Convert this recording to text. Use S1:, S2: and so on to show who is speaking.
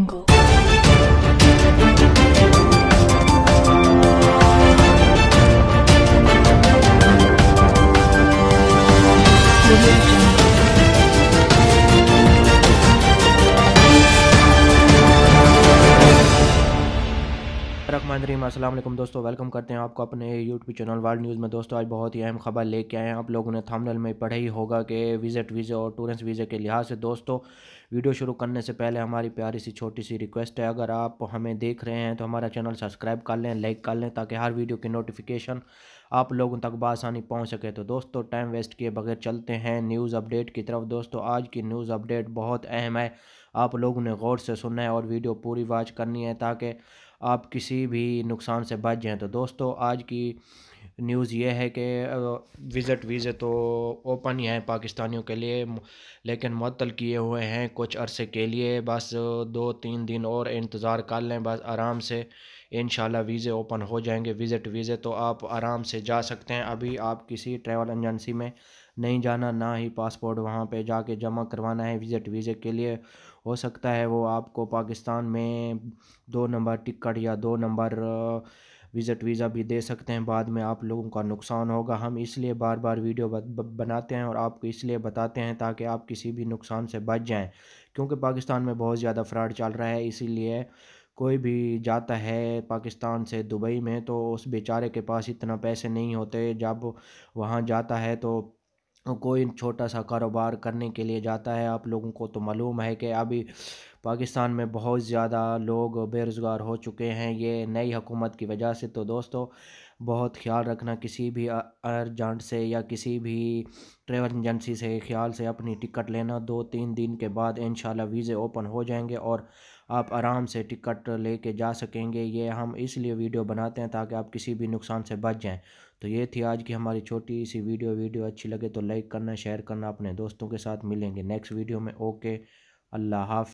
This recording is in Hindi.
S1: jungle अस्सलाम दोस्तों वेलकम करते हैं आपको अपने यूट्यूब चैनल वर्ल्ड न्यूज़ में दोस्तों आज बहुत ही अहम खबर लेके आए हैं आप लोगों ने थामनल में पढ़ा ही होगा कि विजिट वीज़े और टूरिस्ट वीज़े के लिहाज से दोस्तों वीडियो शुरू करने से पहले हमारी प्यारी सी छोटी सी रिक्वेस्ट है अगर आप हमें देख रहे हैं तो हमारा चैनल सब्सक्राइब कर लें लाइक कर लें ताकि हर वीडियो की नोटिफिकेशन आप लोगों तक बसानी पहुँच सके तो दोस्तों टाइम वेस्ट किए बगैर चलते हैं न्यूज़ अपडेट की तरफ दोस्तों आज की न्यूज़ अपडेट बहुत अहम है आप लोगों ने गौर से सुनना है और वीडियो पूरी वॉच करनी है ताकि आप किसी भी नुकसान से बच जाएँ तो दोस्तों आज की न्यूज़ ये है कि विज़ट वीज़े तो ओपन ही हैं पाकिस्तानियों के लिए लेकिन मअतल किए हुए हैं कुछ अरसे के लिए बस दो तीन दिन और इंतज़ार कर लें बस आराम से इन वीज़े ओपन हो जाएंगे विज़िट वीज़े तो आप आराम से जा सकते हैं अभी आप किसी ट्रैवल एजेंसी में नहीं जाना ना ही पासपोर्ट वहाँ पे जाके जमा करवाना है विज़िट वीज़े के लिए हो सकता है वो आपको पाकिस्तान में दो नंबर टिकट या दो नंबर विज़िट वीज़ा भी दे सकते हैं बाद में आप लोगों का नुकसान होगा हम इसलिए बार बार वीडियो बनाते हैं और आपको इसलिए बताते हैं ताकि आप किसी भी नुकसान से बच जाएं क्योंकि पाकिस्तान में बहुत ज़्यादा फ्रॉड चल रहा है इसीलिए कोई भी जाता है पाकिस्तान से दुबई में तो उस बेचारे के पास इतना पैसे नहीं होते जब वहाँ जाता है तो कोई छोटा सा कारोबार करने के लिए जाता है आप लोगों को तो मालूम है कि अभी पाकिस्तान में बहुत ज़्यादा लोग बेरोज़गार हो चुके हैं ये नई हुकूमत की वजह से तो दोस्तों बहुत ख्याल रखना किसी भी अर्जेंट से या किसी भी ट्रेवल एजेंसी से ख्याल से अपनी टिकट लेना दो तीन दिन के बाद इन वीज़े ओपन हो जाएंगे और आप आराम से टिकट लेके जा सकेंगे ये हम इसलिए वीडियो बनाते हैं ताकि आप किसी भी नुकसान से बच जाएं तो ये थी आज की हमारी छोटी सी वीडियो वीडियो अच्छी लगे तो लाइक करना शेयर करना अपने दोस्तों के साथ मिलेंगे नेक्स्ट वीडियो में ओके अल्लाह हाफ